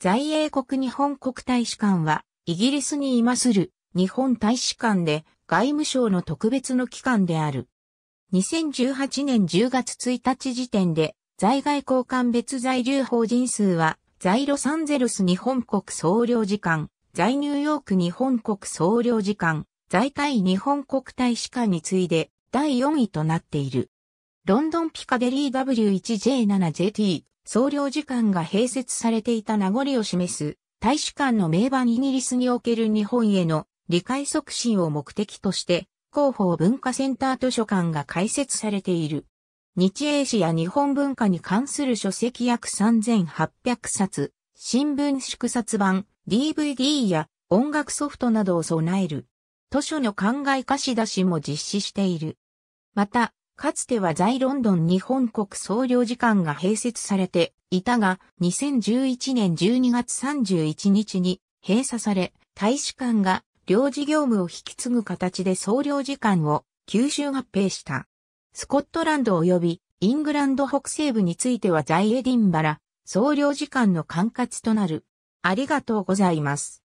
在英国日本国大使館は、イギリスにいまする日本大使館で外務省の特別の機関である。2018年10月1日時点で、在外交換別在留法人数は、在ロサンゼルス日本国総領事館、在ニューヨーク日本国総領事館、在タイ日本国大使館に次いで第4位となっている。ロンドンピカデリー W1J7JT 総領事館が併設されていた名残を示す、大使館の名盤イギリスにおける日本への理解促進を目的として、広報文化センター図書館が開設されている。日英史や日本文化に関する書籍約3800冊、新聞縮冊版、DVD や音楽ソフトなどを備える。図書の考え貸し出しも実施している。また、かつては在ロンドン日本国総領事館が併設されていたが、2011年12月31日に閉鎖され、大使館が領事業務を引き継ぐ形で総領事館を九州合併した。スコットランド及びイングランド北西部については在エディンバラ、総領事館の管轄となる。ありがとうございます。